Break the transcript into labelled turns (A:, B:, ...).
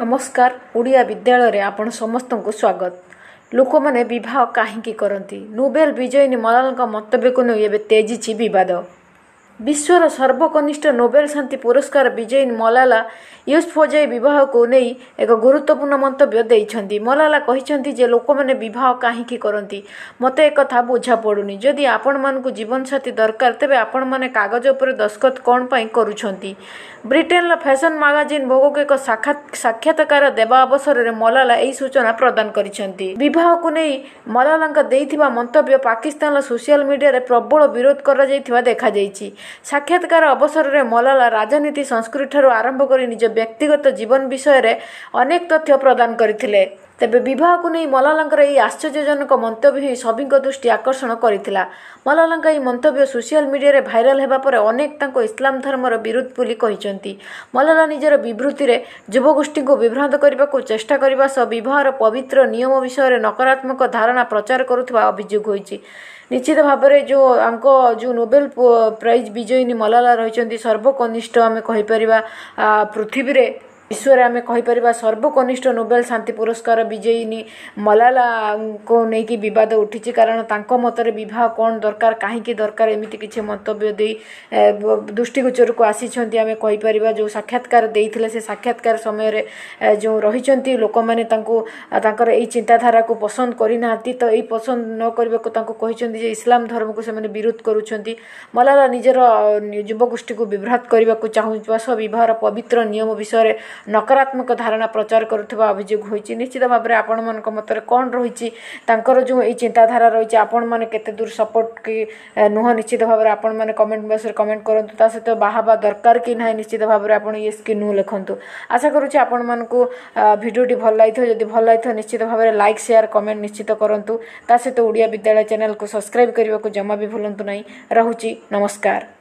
A: ନମସ୍କାର ଓଡ଼ିଆ ବିଦ୍ୟାଳୟରେ ଆପଣ ସମସ୍ତଙ୍କୁ ସ୍ୱାଗତ ଲୋକମାନେ ବିବାହ କାହିଁକି କରନ୍ତି ନୋବେଲ ବିଜୟିନୀ ମଲାଲଙ୍କ ମନ୍ତବ୍ୟକୁ ନେଇ ଏବେ ତେଜିଛି ବିବାଦ ବିଶ୍ୱର ସର୍ବକନିଷ୍ଠ ନୋବେଲ ଶାନ୍ତି ପୁରସ୍କାର ବିଜୟୀ ମଲାଲା ୟୁସ୍ ଫୌଜାଇ ବିବାହକୁ ନେଇ ଏକ ଗୁରୁତ୍ୱପୂର୍ଣ୍ଣ ମନ୍ତବ୍ୟ ଦେଇଛନ୍ତି ମଲାଲା କହିଛନ୍ତି ଯେ ଲୋକମାନେ ବିବାହ କାହିଁକି କରନ୍ତି ମୋତେ ଏକଥା ବୁଝାପଡ଼ୁନି ଯଦି ଆପଣମାନଙ୍କୁ ଜୀବନସାଥୀ ଦରକାର ତେବେ ଆପଣମାନେ କାଗଜ ଉପରେ ଦସ୍ତଖତ କ'ଣ ପାଇଁ କରୁଛନ୍ତି ବ୍ରିଟେନର ଫ୍ୟାସନ୍ ମାଗାଜିନ୍ ଭୋଗକୁ ଏକ ସାକ୍ଷାତ ସାକ୍ଷାତକାର ଦେବା ଅବସରରେ ମଲାଲା ଏହି ସୂଚନା ପ୍ରଦାନ କରିଛନ୍ତି ବିବାହକୁ ନେଇ ମଲାଲାଙ୍କ ଦେଇଥିବା ମନ୍ତବ୍ୟ ପାକିସ୍ତାନର ସୋସିଆଲ ମିଡ଼ିଆରେ ପ୍ରବଳ ବିରୋଧ କରାଯାଇଥିବା ଦେଖାଯାଇଛି ସାକ୍ଷାତକାର ଅବସରରେ ମଲାଲା ରାଜନୀତି ସଂସ୍କୃତିଠାରୁ ଆରମ୍ଭ କରି ନିଜ ବ୍ୟକ୍ତିଗତ ଜୀବନ ବିଷୟରେ ଅନେକ ତଥ୍ୟ ପ୍ରଦାନ କରିଥିଲେ ତେବେ ବିବାହକୁ ନେଇ ମଲାଲାଙ୍କର ଏହି ଆଶ୍ଚର୍ଯ୍ୟଜନକ ମନ୍ତବ୍ୟ ହିଁ ସଭିଙ୍କ ଦୃଷ୍ଟି ଆକର୍ଷଣ କରିଥିଲା ମଲାଲାଙ୍କ ଏହି ମନ୍ତବ୍ୟ ସୋସିଆଲ ମିଡ଼ିଆରେ ଭାଇରାଲ ହେବା ପରେ ଅନେକ ତାଙ୍କ ଇସଲାମ ଧର୍ମର ବିରୋଧ ବୋଲି କହିଛନ୍ତି ମଲାଲା ନିଜର ବିବୃତ୍ତିରେ ଯୁବଗୋଷ୍ଠୀଙ୍କୁ ବିଭ୍ରାନ୍ତ କରିବାକୁ ଚେଷ୍ଟା କରିବା ସହ ବିବାହର ପବିତ୍ର ନିୟମ ବିଷୟରେ ନକାରାତ୍ମକ ଧାରଣା ପ୍ରଚାର କରୁଥିବା ଅଭିଯୋଗ ହୋଇଛି ନିଶ୍ଚିତ ଭାବରେ ଯେଉଁ ଆଙ୍କ ଯେଉଁ ନୋବେଲ ପ୍ରାଇଜ୍ ବିଜୟିନୀ ମଲାଲା ରହିଛନ୍ତି ସର୍ବକନିଷ୍ଠ ଆମେ କହିପାରିବା ପୃଥିବୀରେ ବିଶ୍ୱରେ ଆମେ କହିପାରିବା ସର୍ବକନିଷ୍ଠ ନୋବେଲ ଶାନ୍ତି ପୁରସ୍କାର ବିଜୟିନୀ ମଲାଲାଙ୍କୁ ନେଇକି ବିବାଦ ଉଠିଛି କାରଣ ତାଙ୍କ ମତରେ ବିବାହ କ'ଣ ଦରକାର କାହିଁକି ଦରକାର ଏମିତି କିଛି ମନ୍ତବ୍ୟ ଦେଇ ଦୃଷ୍ଟିଗୋଚରକୁ ଆସିଛନ୍ତି ଆମେ କହିପାରିବା ଯେଉଁ ସାକ୍ଷାତକାର ଦେଇଥିଲେ ସେ ସାକ୍ଷାତକାର ସମୟରେ ଯେଉଁ ରହିଛନ୍ତି ଲୋକମାନେ ତାଙ୍କୁ ତାଙ୍କର ଏଇ ଚିନ୍ତାଧାରାକୁ ପସନ୍ଦ କରିନାହାନ୍ତି ତ ଏଇ ପସନ୍ଦ ନ କରିବାକୁ ତାଙ୍କୁ କହିଛନ୍ତି ଯେ ଇସଲାମ ଧର୍ମକୁ ସେମାନେ ବିରୋଧ କରୁଛନ୍ତି ମଲାଲା ନିଜର ଯୁବଗୋଷ୍ଠୀକୁ ବିଭ୍ରାତ କରିବାକୁ ଚାହୁଁଥିବା ସହ ବିବାହର ପବିତ୍ର ନିୟମ ବିଷୟରେ ନକାରାତ୍ମକ ଧାରଣା ପ୍ରଚାର କରୁଥିବା ଅଭିଯୋଗ ହୋଇଛି ନିଶ୍ଚିତ ଭାବରେ ଆପଣମାନଙ୍କ ମତରେ କ'ଣ ରହିଛି ତାଙ୍କର ଯେଉଁ ଏଇ ଚିନ୍ତାଧାରା ରହିଛି ଆପଣମାନେ କେତେ ଦୂର ସପୋର୍ଟ କି ନୁହଁ ନିଶ୍ଚିତ ଭାବରେ ଆପଣମାନେ କମେଣ୍ଟ ବକ୍ସରେ କମେଣ୍ଟ କରନ୍ତୁ ତା ସହିତ ବାହାବା ଦରକାର କି ନାହିଁ ନିଶ୍ଚିତ ଭାବରେ ଆପଣ ୟେସ୍ କି ନୁ ଲେଖନ୍ତୁ ଆଶା କରୁଛି ଆପଣମାନଙ୍କୁ ଭିଡ଼ିଓଟି ଭଲ ଲାଗିଥିବ ଯଦି ଭଲ ଲାଗିଥିବ ନିଶ୍ଚିତ ଭାବରେ ଲାଇକ୍ ସେୟାର କମେଣ୍ଟ ନିଶ୍ଚିତ କରନ୍ତୁ ତା ସହିତ ଓଡ଼ିଆ ବିଦ୍ୟାଳୟ ଚ୍ୟାନେଲକୁ ସବସ୍କ୍ରାଇବ୍ କରିବାକୁ ଜମା ବି ଭୁଲନ୍ତୁ ନାହିଁ ରହୁଛି ନମସ୍କାର